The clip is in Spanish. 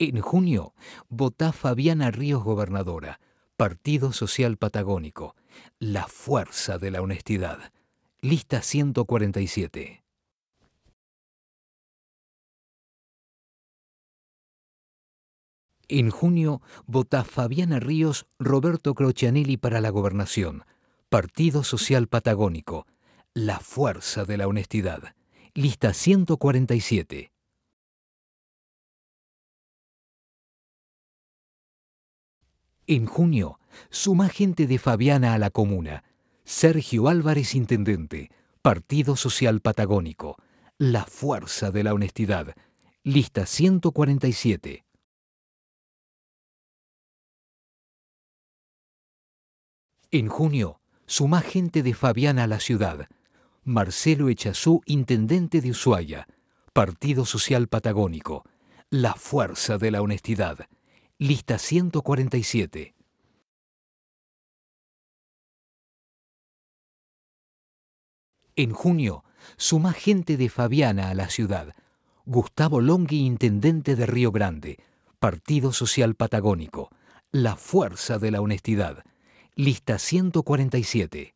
En junio, vota Fabiana Ríos gobernadora, Partido Social Patagónico, la fuerza de la honestidad. Lista 147. En junio, vota Fabiana Ríos Roberto Crocianelli para la gobernación, Partido Social Patagónico, la fuerza de la honestidad. Lista 147. En junio, suma gente de Fabiana a la comuna. Sergio Álvarez, intendente. Partido Social Patagónico. La fuerza de la honestidad. Lista 147. En junio, suma gente de Fabiana a la ciudad. Marcelo Echazú, intendente de Ushuaia. Partido Social Patagónico. La fuerza de la honestidad lista 147. En junio, suma gente de Fabiana a la ciudad. Gustavo Longhi, intendente de Río Grande, Partido Social Patagónico, La Fuerza de la Honestidad, lista 147.